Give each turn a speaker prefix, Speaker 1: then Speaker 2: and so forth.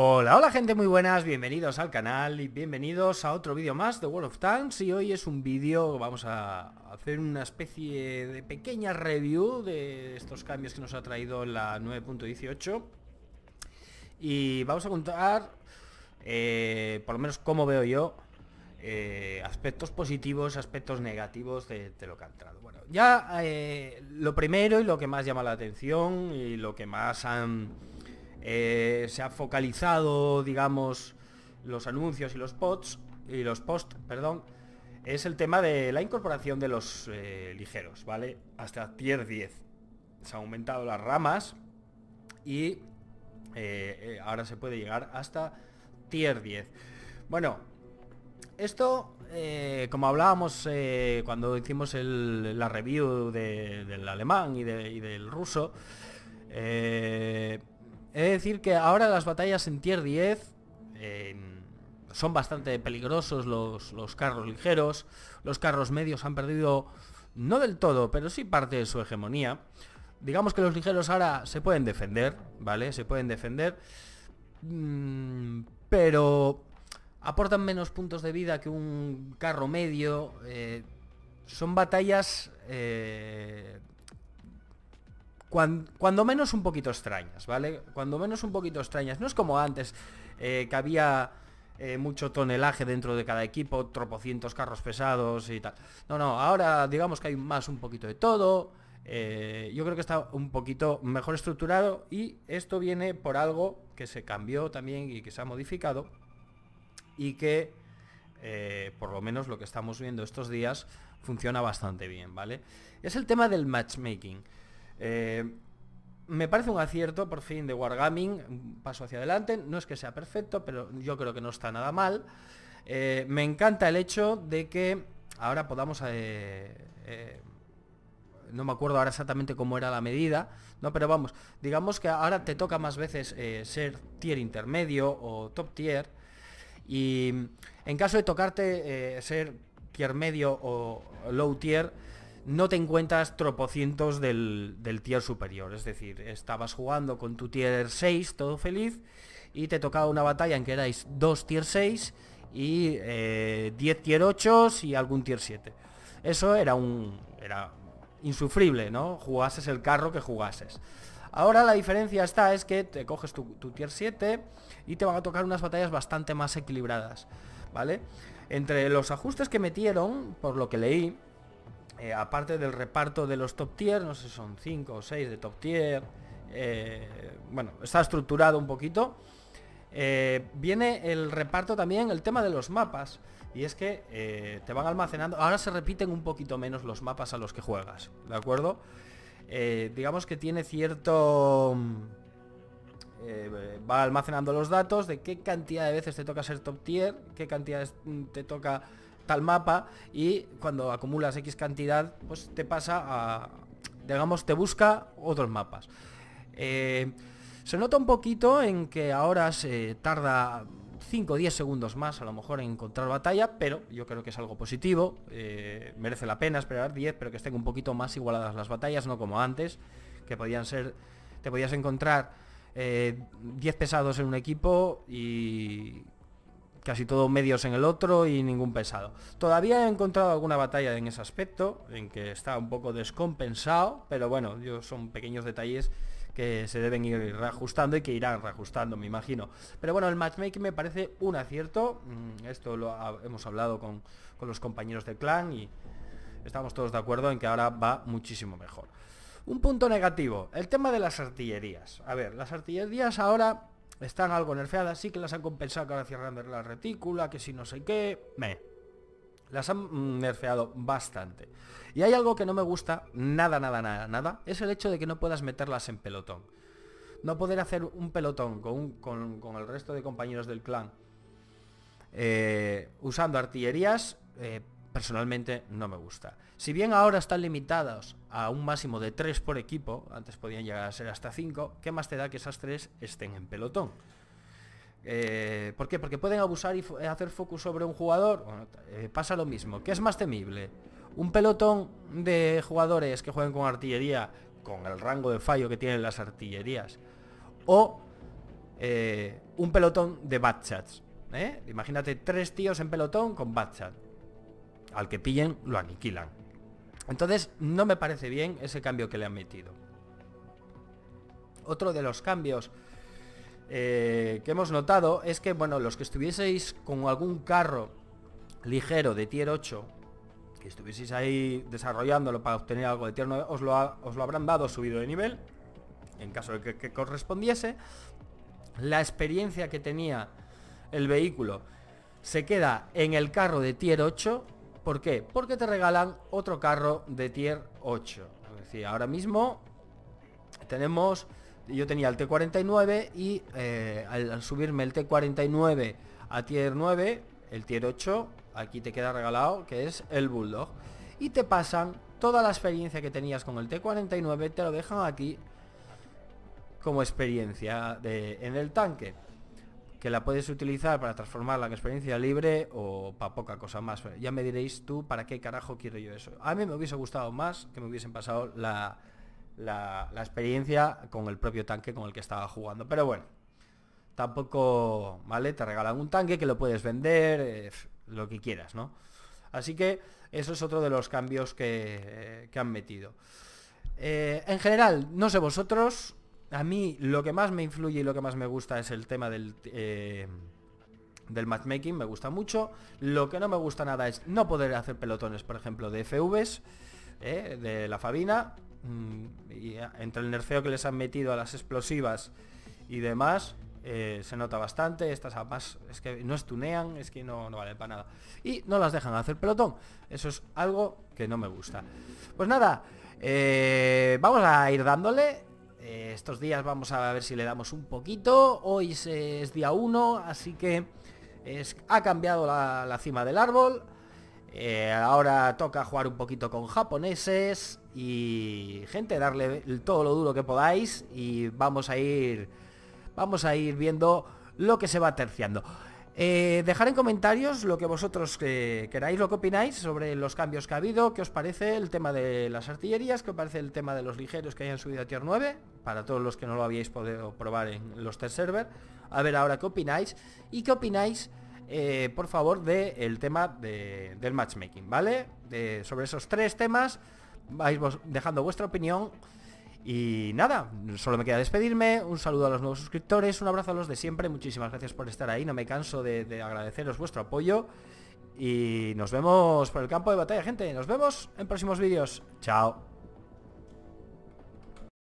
Speaker 1: Hola, hola gente muy buenas, bienvenidos al canal y bienvenidos a otro vídeo más de World of Tanks y hoy es un vídeo, vamos a hacer una especie de pequeña review de estos cambios que nos ha traído la 9.18 y vamos a contar, eh, por lo menos como veo yo, eh, aspectos positivos, aspectos negativos de, lo que ha entrado. Bueno, ya eh, lo primero y lo que más llama la atención y lo que más han eh, se ha focalizado, digamos, los anuncios y los posts, y los posts, perdón, es el tema de la incorporación de los eh, ligeros, ¿vale? Hasta tier 10. Se han aumentado las ramas y eh, ahora se puede llegar hasta tier 10. Bueno, esto, como hablábamos cuando hicimos la review del alemán y, y del ruso, He decir que ahora las batallas en tier 10 em, son bastante peligrosos los, carros ligeros. Los carros medios han perdido, no del todo, pero sí parte de su hegemonía. Digamos que los ligeros ahora se pueden defender, ¿vale? Se pueden defender. Mm, pero aportan menos puntos de vida que un carro medio. Eh, son batallas eh, cuando, menos un poquito extrañas, ¿vale? Cuando menos un poquito extrañas. No es como antes, eh, que había eh, mucho tonelaje dentro de cada equipo, tropocientos carros pesados y tal. No, no, ahora digamos que hay más un poquito de todo. Eh, yo creo que está un poquito mejor estructurado y esto viene por algo que se cambió también y que se ha modificado y que por lo menos lo que estamos viendo estos días funciona bastante bien, ¿vale? Es el tema del matchmaking. Eh, me parece un acierto por fin de Wargaming, un paso hacia adelante, no es que sea perfecto, pero yo creo que no está nada mal. Eh, me encanta el hecho de que ahora podamos... Eh, no me acuerdo ahora exactamente cómo era la medida, Pero vamos, digamos que ahora te toca más veces ser tier intermedio o top tier. Y en caso de tocarte ser tier medio o low tier, no te encuentras tropocientos del, tier superior. Es decir, estabas jugando con tu tier 6, todo feliz, y te tocaba una batalla en que erais dos tier 6 y 10 eh, tier 8 y algún tier 7. Eso era un... era insufrible, ¿no? Jugases el carro que jugases. Ahora la diferencia está es que te coges tu, tu, tier 7 y te van a tocar unas batallas bastante más equilibradas, ¿vale? Entre los ajustes que metieron, por lo que leí, eh, aparte del reparto de los top tier, no sé, son 5 o 6 de top tier, eh, bueno, está estructurado un poquito, eh, viene el reparto también, el tema de los mapas, y es que te van almacenando, ahora se repiten un poquito menos los mapas a los que juegas, ¿de acuerdo? digamos que tiene cierto... va almacenando los datos de qué cantidad de veces te toca ser top tier, qué cantidad mm, te toca tal mapa y cuando acumulas X cantidad, pues te pasa a, digamos, te busca otros mapas. Eh, se nota un poquito en que ahora se tarda 5 o 10 segundos más a lo mejor en encontrar batalla, pero yo creo que es algo positivo, eh, merece la pena esperar 10, pero que estén un poquito más igualadas las batallas, no como antes, que podían ser, te podías encontrar 10 eh, pesados en un equipo y casi todos medios en el otro y ningún pesado. Todavía he encontrado alguna batalla en ese aspecto, en que está un poco descompensado, pero bueno, son pequeños detalles que se deben ir reajustando y que irán reajustando, me imagino. Pero bueno, el matchmaking me parece un acierto, mm, esto lo hemos hablado con, con los compañeros del clan y estamos todos de acuerdo en que ahora va muchísimo mejor. Un punto negativo, el tema de las artillerías. A ver, las artillerías ahora están algo nerfeadas, sí que las han compensado que ahora cierran la retícula, que si no sé qué, me. Las han mm, nerfeado bastante. Y hay algo que no me gusta nada, nada, nada, nada, es el hecho de que no puedas meterlas en pelotón. No poder hacer un pelotón con, el resto de compañeros del clan eh, usando artillerías, eh, personalmente no me gusta. Si bien ahora están limitados a un máximo de tres por equipo, antes podían llegar a ser hasta 5, ¿qué más te da que esas tres estén en pelotón? Eh, ¿Por qué? Porque pueden abusar y eh, hacer focus sobre un jugador. Eh, pasa lo mismo. ¿Qué es más temible? ¿Un pelotón de jugadores que juegan con artillería, con el rango de fallo que tienen las artillerías? ¿O un pelotón de batchats? Imagínate tres tíos en pelotón con batchat al que pillen lo aniquilan. Entonces no me parece bien ese cambio que le han metido. Otro de los cambios eh, que hemos notado es que, bueno, los que estuvieseis con algún carro ligero de tier 8, que estuvieseis ahí desarrollándolo para obtener algo de tier 9, os lo, os lo habrán dado subido de nivel, en caso de que, que correspondiese. La experiencia que tenía el vehículo se queda en el carro de tier 8 ¿Por qué? Porque te regalan otro carro de tier 8. Es decir, ahora mismo tenemos... Yo tenía el T49 y eh, al, subirme el T49 a tier 9, el tier 8, aquí te queda regalado, que es el Bulldog. Y te pasan toda la experiencia que tenías con el T49, te lo dejan aquí como experiencia en el tanque que la puedes utilizar para transformarla en experiencia libre o para poca cosa más. Ya me diréis tú para qué carajo quiero yo eso. A mí me hubiese gustado más que me hubiesen pasado la, experiencia con el propio tanque con el que estaba jugando. Pero bueno, tampoco, ¿vale? Te regalan un tanque que lo puedes vender, eh, lo que quieras, ¿no? Así que eso es otro de los cambios que, eh, han metido. Eh, en general, no sé vosotros, a mí lo que más me influye y lo que más me gusta es el tema eh, del... matchmaking me gusta mucho Lo que no me gusta nada es no poder hacer pelotones Por ejemplo de FVs eh, De la Fabina mm, y Entre el nerfeo que les han metido A las explosivas y demás eh, se nota bastante, estas apas es que no estunean, es que no, no vale para nada. Y no las dejan hacer pelotón. Eso es algo que no me gusta. Pues nada, vamos a ir dándole estos días vamos a ver si le damos un poquito. Hoy es, día 1, así que ha cambiado la, cima del árbol. Eh, ahora toca jugar un poquito con japoneses y gente, darle todo lo duro que podáis y vamos a ir, vamos a ir viendo lo que se va terciando. Eh, dejar en comentarios lo que vosotros eh, queráis, lo que opináis sobre los cambios que ha habido, qué os parece el tema de las artillerías, qué os parece el tema de los ligeros que hayan subido a tier 9, para todos los que no lo habíais podido probar en los test server. A ver ahora qué opináis y qué opináis, eh, por favor, del tema del matchmaking, ¿vale? sobre esos tres temas vais dejando vuestra opinión. Y nada, solo me queda despedirme, un saludo a los nuevos suscriptores, un abrazo a los de siempre, muchísimas gracias por estar ahí, no me canso de, agradeceros vuestro apoyo y nos vemos por el campo de batalla, gente, nos vemos en próximos vídeos, chao.